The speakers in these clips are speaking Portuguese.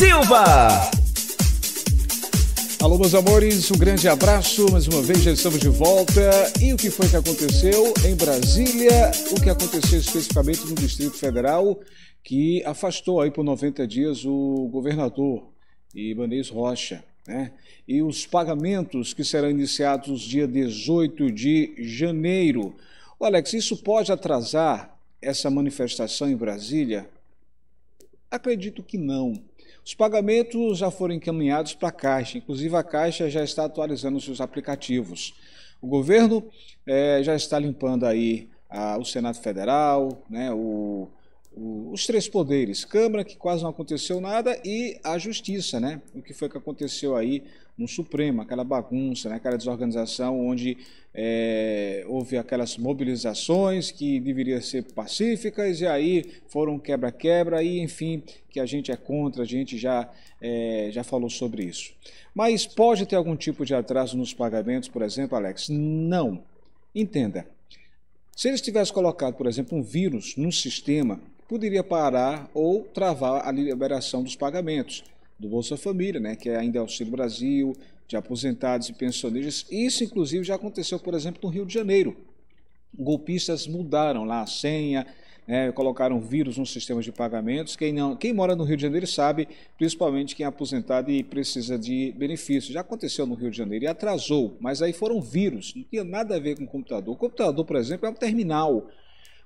Silva. Alô, meus amores, um grande abraço. Mais uma vez já estamos de volta. E o que foi que aconteceu em Brasília? O que aconteceu especificamente no Distrito Federal, que afastou aí por 90 dias o governador Ibanez Rocha. Né? E os pagamentos que serão iniciados dia 18 de janeiro. O Alex, isso pode atrasar essa manifestação em Brasília? Acredito que não. Os pagamentos já foram encaminhados para a Caixa, inclusive a Caixa já está atualizando os seus aplicativos. O governo é, já está limpando aí a, ah, o Senado Federal, né, o, os três poderes, Câmara, que quase não aconteceu nada, e a Justiça, né? O que foi que aconteceu aí no Supremo, aquela bagunça, né? aquela desorganização onde é, houve aquelas mobilizações que deveriam ser pacíficas e aí foram quebra-quebra e enfim, que a gente é contra, a gente já, é, já falou sobre isso. Mas pode ter algum tipo de atraso nos pagamentos, por exemplo, Alex? Não. Entenda. Se eles tivessem colocado, por exemplo, um vírus no sistema poderia parar ou travar a liberação dos pagamentos do Bolsa Família, né, que é ainda Auxílio Brasil, de aposentados e pensionistas. Isso, inclusive, já aconteceu, por exemplo, no Rio de Janeiro. Golpistas mudaram lá a senha, né, colocaram vírus no sistema de pagamentos. Quem, não, quem mora no Rio de Janeiro sabe, principalmente quem é aposentado e precisa de benefícios. Já aconteceu no Rio de Janeiro e atrasou, mas aí foram vírus, não tinha nada a ver com o computador. O computador, por exemplo, é um terminal.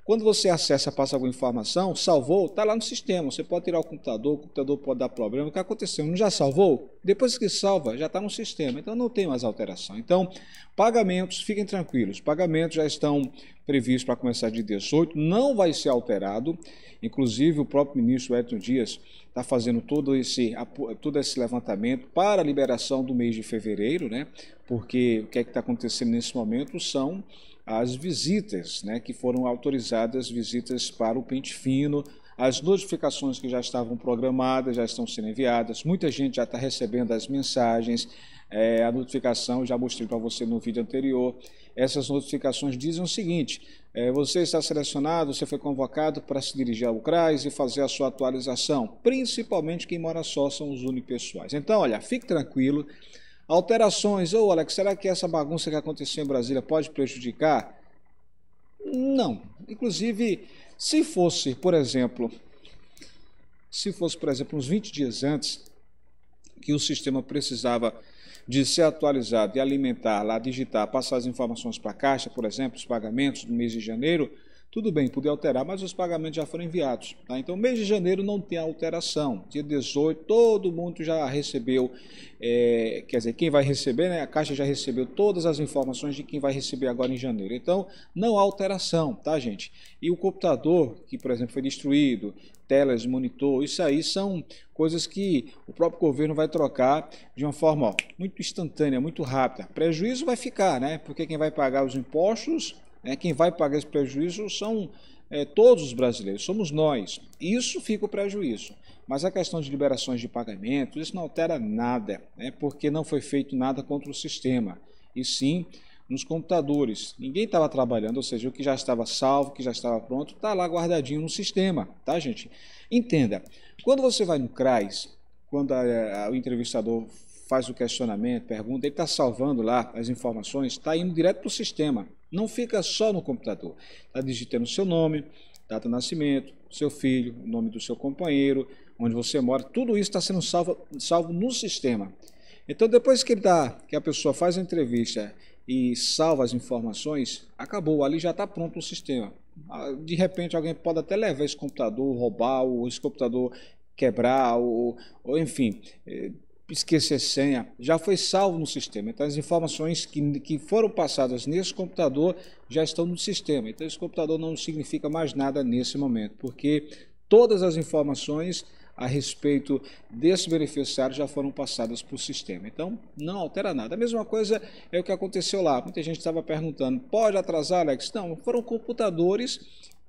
Quando você acessa, passa alguma informação, salvou, está lá no sistema. Você pode tirar o computador, o computador pode dar problema. O que aconteceu? Não já salvou? Depois que salva, já está no sistema. Então não tem mais alteração. Então, pagamentos, fiquem tranquilos. Pagamentos já estão previstos para começar de 18. Não vai ser alterado. Inclusive, o próprio ministro Edson Dias está fazendo todo esse, todo esse levantamento para a liberação do mês de fevereiro, né? Porque o que é que está acontecendo nesse momento são as visitas, né, que foram autorizadas visitas para o Pente Fino, as notificações que já estavam programadas já estão sendo enviadas, muita gente já está recebendo as mensagens, é, a notificação, já mostrei para você no vídeo anterior. Essas notificações dizem o seguinte: é, você está selecionado, você foi convocado para se dirigir ao CRAS e fazer a sua atualização. Principalmente quem mora só são os unipessoais. Então, olha, fique tranquilo. Alterações, ô oh, Alex, será que essa bagunça que aconteceu em Brasília pode prejudicar? Não. Inclusive, se fosse, por exemplo, se fosse, por exemplo, uns 20 dias antes que o sistema precisava de ser atualizado e alimentar lá, digitar, passar as informações para a Caixa, por exemplo, os pagamentos do mês de janeiro, tudo bem, podia alterar, mas os pagamentos já foram enviados. Tá? Então, mês de janeiro não tem alteração. Dia 18, todo mundo já recebeu, é, quer dizer, quem vai receber, né? A Caixa já recebeu todas as informações de quem vai receber agora em janeiro. Então, não há alteração, tá, gente? E o computador, que, por exemplo, foi destruído, telas, monitor, isso aí são coisas que o próprio governo vai trocar de uma forma ó, muito instantânea, muito rápida. Prejuízo vai ficar, né? Porque quem vai pagar os impostos né? Quem vai pagar esse prejuízo são é, todos os brasileiros, somos nós. Isso fica o prejuízo. Mas a questão de liberações de pagamentos, isso não altera nada, né? porque não foi feito nada contra o sistema, e sim nos computadores. Ninguém estava trabalhando, ou seja, o que já estava salvo, o que já estava pronto, está lá guardadinho no sistema, tá, gente? Entenda, quando você vai no CRAS, quando a, a, o entrevistador faz o questionamento, pergunta, ele está salvando lá as informações, está indo direto para o sistema. Não fica só no computador. Está digitando seu nome, data de nascimento, seu filho, o nome do seu companheiro, onde você mora. Tudo isso está sendo salvo, salvo no sistema. Então, depois que, dá, que a pessoa faz a entrevista e salva as informações, acabou, ali já está pronto o sistema. Ah, de repente, alguém pode até levar esse computador, roubar, ou esse computador quebrar, ou, ou enfim, eh, esquecer senha, já foi salvo no sistema. Então, as informações que, que foram passadas nesse computador já estão no sistema. Então, esse computador não significa mais nada nesse momento, porque todas as informações a respeito desse beneficiário já foram passadas para o sistema. Então, não altera nada. A mesma coisa é o que aconteceu lá. Muita gente estava perguntando, pode atrasar, Alex? Não, foram computadores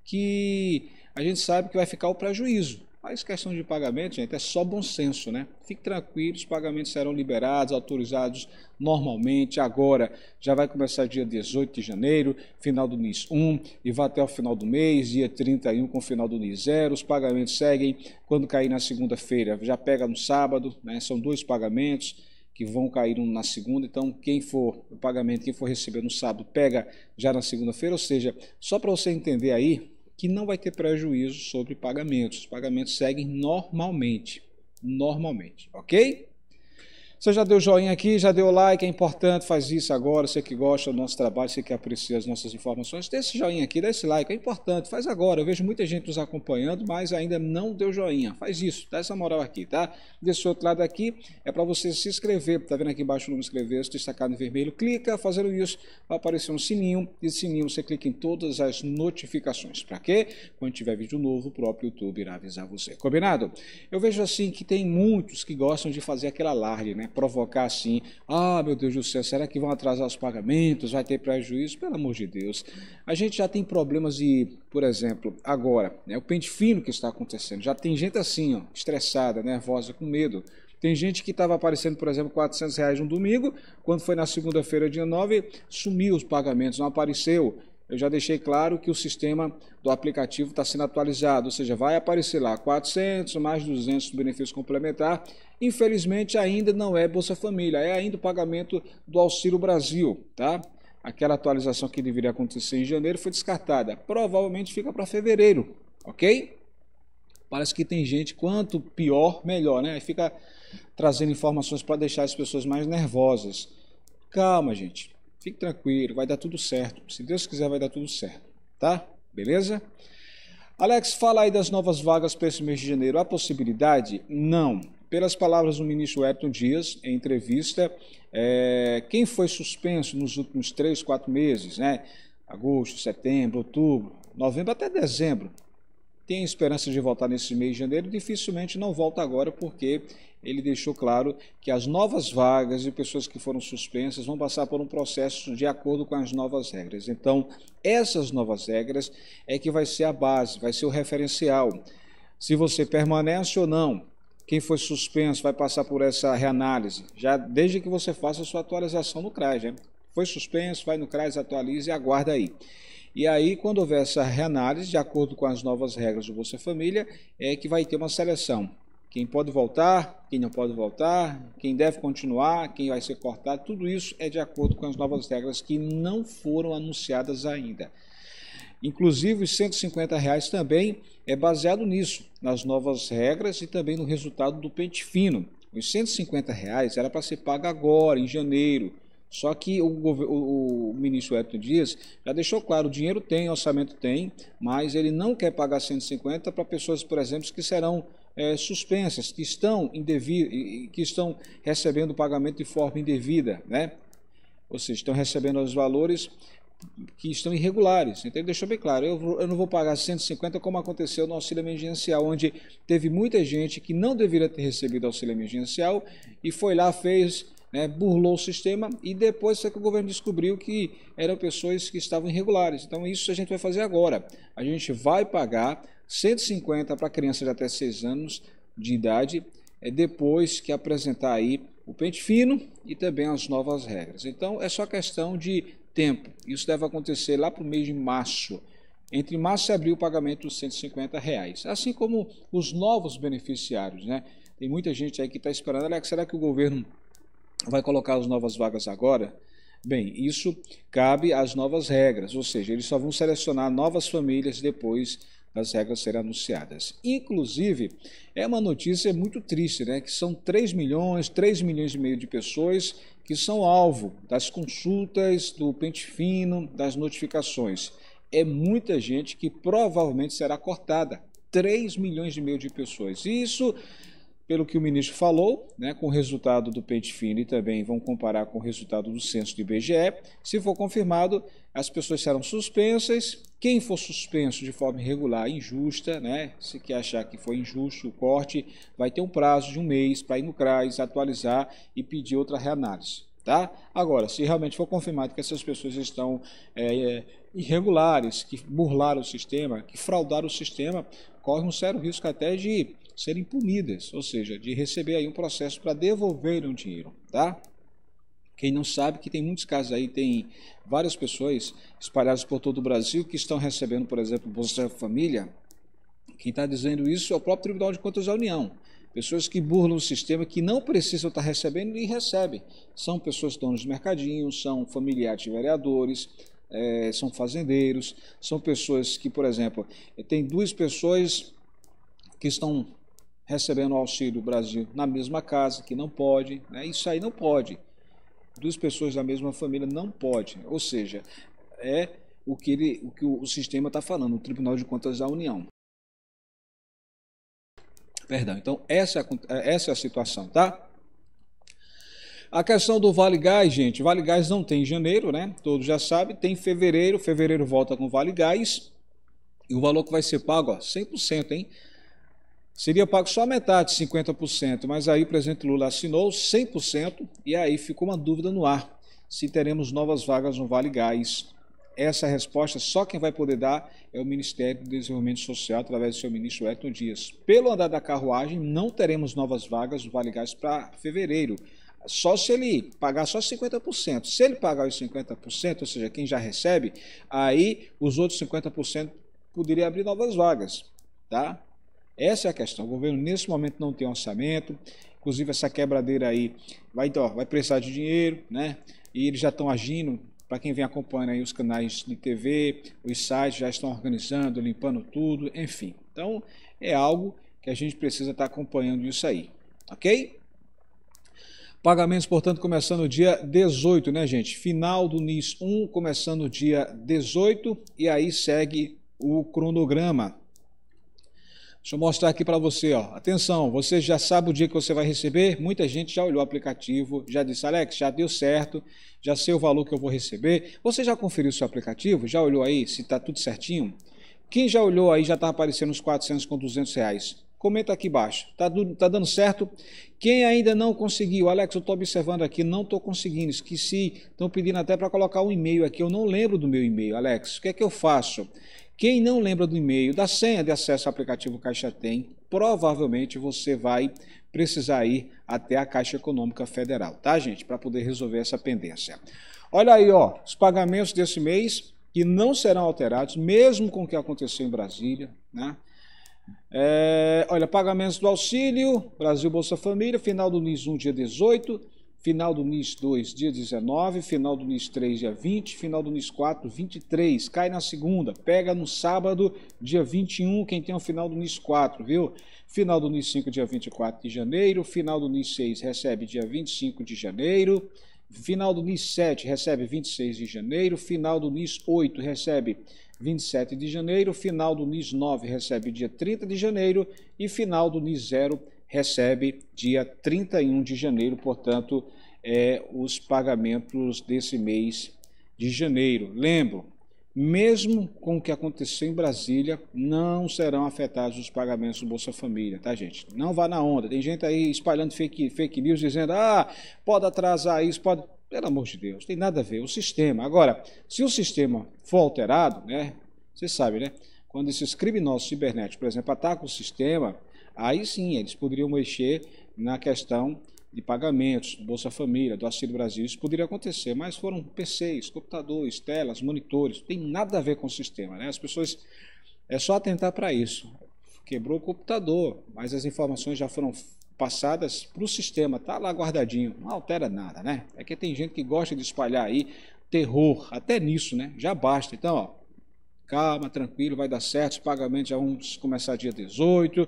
que a gente sabe que vai ficar o prejuízo. Mas questão de pagamento, gente, é só bom senso, né? Fique tranquilo, os pagamentos serão liberados, autorizados normalmente. Agora já vai começar dia 18 de janeiro, final do NIS 1 e vai até o final do mês, dia 31 com o final do NIS 0. Os pagamentos seguem quando cair na segunda-feira, já pega no sábado, né? São dois pagamentos que vão cair um na segunda. Então, quem for o pagamento, quem for receber no sábado, pega já na segunda-feira. Ou seja, só para você entender aí, que não vai ter prejuízo sobre pagamentos. Os pagamentos seguem normalmente, normalmente, ok? Você já deu joinha aqui, já deu like, é importante, faz isso agora. Você que gosta do nosso trabalho, você que aprecia as nossas informações, dê esse joinha aqui, dá esse like, é importante, faz agora. Eu vejo muita gente nos acompanhando, mas ainda não deu joinha. Faz isso, dá essa moral aqui, tá? Desse outro lado aqui é para você se inscrever, tá vendo aqui embaixo o nome inscrever-se, destacado em vermelho. Clica, fazendo isso, vai aparecer um sininho, e sininho você clica em todas as notificações. Para quê? Quando tiver vídeo novo, o próprio YouTube irá avisar você. Combinado? Eu vejo assim que tem muitos que gostam de fazer aquela alarde, né? provocar assim: ah, meu Deus do céu, será que vão atrasar os pagamentos? Vai ter prejuízo? Pelo amor de Deus. A gente já tem problemas de, por exemplo, agora, né, o pente fino que está acontecendo. Já tem gente assim, ó, estressada, nervosa, com medo. Tem gente que estava aparecendo, por exemplo, 400 reais no domingo, quando foi na segunda-feira, dia 9, sumiu os pagamentos, não apareceu eu já deixei claro que o sistema do aplicativo está sendo atualizado, ou seja, vai aparecer lá 400, mais 200 benefícios complementar. Infelizmente, ainda não é Bolsa Família, é ainda o pagamento do Auxílio Brasil, tá? Aquela atualização que deveria acontecer em janeiro foi descartada. Provavelmente fica para fevereiro, ok? Parece que tem gente, quanto pior, melhor, né? Aí fica trazendo informações para deixar as pessoas mais nervosas. Calma, gente Fique tranquilo, vai dar tudo certo. Se Deus quiser, vai dar tudo certo. Tá? Beleza? Alex, fala aí das novas vagas para esse mês de janeiro. Há possibilidade? Não. Pelas palavras do ministro Epton Dias, em entrevista, é, quem foi suspenso nos últimos três, quatro meses, né? Agosto, setembro, outubro, novembro até dezembro, tem esperança de voltar nesse mês de janeiro, dificilmente não volta agora, porque ele deixou claro que as novas vagas e pessoas que foram suspensas vão passar por um processo de acordo com as novas regras. Então, essas novas regras é que vai ser a base, vai ser o referencial. Se você permanece ou não, quem foi suspenso vai passar por essa reanálise, já desde que você faça a sua atualização no CRAS. Né? Foi suspenso, vai no CRAS, atualize e aguarda aí. E aí, quando houver essa reanálise, de acordo com as novas regras do Bolsa Família, é que vai ter uma seleção quem pode voltar, quem não pode voltar, quem deve continuar, quem vai ser cortado, tudo isso é de acordo com as novas regras que não foram anunciadas ainda. Inclusive, os 150 reais também é baseado nisso, nas novas regras e também no resultado do pente fino. Os 150 reais era para ser pago agora, em janeiro, só que o, o, o ministro Hélio Dias já deixou claro, o dinheiro tem, orçamento tem, mas ele não quer pagar 150 para pessoas, por exemplo, que serão é, suspensas, que estão, que estão recebendo o pagamento de forma indevida, né? ou seja, estão recebendo os valores que estão irregulares. Então ele deixou bem claro, eu, eu não vou pagar 150 como aconteceu no auxílio emergencial, onde teve muita gente que não deveria ter recebido auxílio emergencial e foi lá, fez né, burlou o sistema e depois foi que o governo descobriu que eram pessoas que estavam irregulares. Então isso a gente vai fazer agora. A gente vai pagar 150 para crianças de até 6 anos de idade, é, depois que apresentar aí o pente fino e também as novas regras. Então é só questão de tempo. Isso deve acontecer lá para o mês de março. Entre março e abril, o pagamento dos 150 reais. Assim como os novos beneficiários, né? Tem muita gente aí que está esperando. Alex, será que o governo vai colocar as novas vagas agora. Bem, isso cabe às novas regras, ou seja, eles só vão selecionar novas famílias depois das regras serem anunciadas. Inclusive, é uma notícia muito triste, né? Que são 3 milhões, 3 milhões e meio de pessoas que são alvo das consultas, do pente fino, das notificações. É muita gente que provavelmente será cortada. 3 milhões e meio de pessoas. isso pelo que o ministro falou, né, com o resultado do pente fino e também vão comparar com o resultado do censo do IBGE. Se for confirmado, as pessoas serão suspensas. Quem for suspenso de forma irregular, injusta, né, se quer achar que foi injusto o corte, vai ter um prazo de um mês para ir no CRAS, atualizar e pedir outra reanálise. Tá? Agora, se realmente for confirmado que essas pessoas estão é, irregulares, que burlaram o sistema, que fraudaram o sistema, corre um sério risco até de serem punidas, ou seja, de receber aí um processo para devolver o dinheiro, tá? Quem não sabe que tem muitos casos aí, tem várias pessoas espalhadas por todo o Brasil que estão recebendo, por exemplo, Bolsa Família. Quem está dizendo isso é o próprio Tribunal de Contas da União. Pessoas que burlam o sistema, que não precisam estar tá recebendo e recebem. São pessoas donas de mercadinho, são familiares de vereadores, é, são fazendeiros, são pessoas que, por exemplo, eh, tem duas pessoas que estão recebendo auxílio Brasil na mesma casa, que não pode, né? isso aí não pode. Duas pessoas da mesma família não pode. Ou seja, é o que, ele, o, que o sistema está falando, o Tribunal de Contas da União. Perdão, então essa é, é, essa é a situação, tá? A questão do Vale Gás, gente, Vale Gás não tem em janeiro, né? Todos já sabem, tem em fevereiro, fevereiro volta com Vale Gás. E o valor que vai ser pago, ó, 100%, hein? Seria pago só metade, 50%, mas aí o presidente Lula assinou 100% e aí ficou uma dúvida no ar se teremos novas vagas no Vale Gás. Essa resposta só quem vai poder dar é o Ministério do Desenvolvimento Social, através do seu ministro Elton Dias. Pelo andar da carruagem, não teremos novas vagas no Vale Gás para fevereiro só se ele pagar só 50%. Se ele pagar os 50%, ou seja, quem já recebe, aí os outros 50% poderia abrir novas vagas, tá? Essa é a questão. O governo, nesse momento, não tem orçamento. Inclusive, essa quebradeira aí vai, ó, vai precisar de dinheiro, né? E eles já estão agindo. Para quem vem acompanhando aí os canais de TV, os sites já estão organizando, limpando tudo, enfim. Então, é algo que a gente precisa estar tá acompanhando isso aí, ok? Pagamentos, portanto, começando no dia 18, né, gente? Final do NIS 1, começando no dia 18, e aí segue o cronograma Deixa eu mostrar aqui para você, ó. Atenção, você já sabe o dia que você vai receber? Muita gente já olhou o aplicativo, já disse, Alex, já deu certo, já sei o valor que eu vou receber. Você já conferiu o seu aplicativo? Já olhou aí se está tudo certinho? Quem já olhou aí já está aparecendo uns 400 com 200 reais? Comenta aqui embaixo. Está tá dando certo? Quem ainda não conseguiu, Alex, eu estou observando aqui, não estou conseguindo, esqueci. Estão pedindo até para colocar um e-mail aqui. Eu não lembro do meu e-mail, Alex. O que é que eu faço? Quem não lembra do e-mail, da senha de acesso ao aplicativo Caixa Tem, provavelmente você vai precisar ir até a Caixa Econômica Federal, tá, gente? Para poder resolver essa pendência. Olha aí, ó, os pagamentos desse mês que não serão alterados, mesmo com o que aconteceu em Brasília, né? É, olha, pagamentos do auxílio, Brasil Bolsa Família, final do NIS 1, dia 18, final do NIS 2, dia 19, final do NIS 3, dia 20, final do NIS 4, 23, cai na segunda, pega no sábado, dia 21, quem tem o final do NIS 4, viu? Final do NIS 5, dia 24 de janeiro, final do NIS 6 recebe dia 25 de janeiro, final do NIS 7 recebe 26 de janeiro, final do NIS 8 recebe 27 de janeiro, final do NIS 9 recebe dia 30 de janeiro e final do NIS 0 recebe dia 31 de janeiro, portanto, é, os pagamentos desse mês de janeiro. Lembro, mesmo com o que aconteceu em Brasília, não serão afetados os pagamentos do Bolsa Família, tá, gente? Não vá na onda. Tem gente aí espalhando fake, fake news dizendo: ah, pode atrasar isso, pode. Pelo amor de Deus, tem nada a ver. O sistema. Agora, se o sistema for alterado, né? Você sabe, né? Quando esses criminosos cibernéticos, por exemplo, atacam o sistema, aí sim eles poderiam mexer na questão de pagamentos, Bolsa Família, do Auxílio Brasil, isso poderia acontecer, mas foram PCs, computadores, telas, monitores, tem nada a ver com o sistema, né? As pessoas é só atentar para isso. Quebrou o computador, mas as informações já foram passadas para o sistema, tá lá guardadinho, não altera nada, né? É que tem gente que gosta de espalhar aí terror, até nisso, né? Já basta. Então, ó, calma, tranquilo, vai dar certo, os pagamentos já vão começar dia 18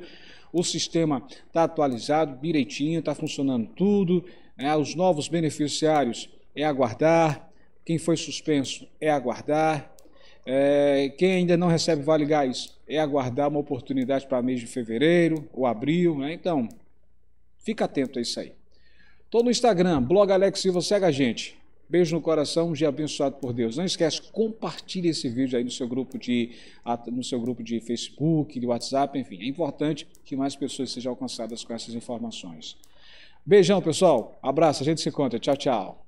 o sistema está atualizado direitinho, está funcionando tudo. Né? Os novos beneficiários é aguardar, quem foi suspenso é aguardar, é, quem ainda não recebe Vale Gás é aguardar uma oportunidade para mês de fevereiro ou abril. Né? Então, fica atento a isso aí. Estou no Instagram, blog Alex Silva, segue a gente. Beijo no coração, um dia abençoado por Deus. Não esquece, compartilhe esse vídeo aí no seu grupo de, no seu grupo de Facebook, de WhatsApp, enfim. É importante que mais pessoas sejam alcançadas com essas informações. Beijão, pessoal. Abraço, a gente se encontra. Tchau, tchau.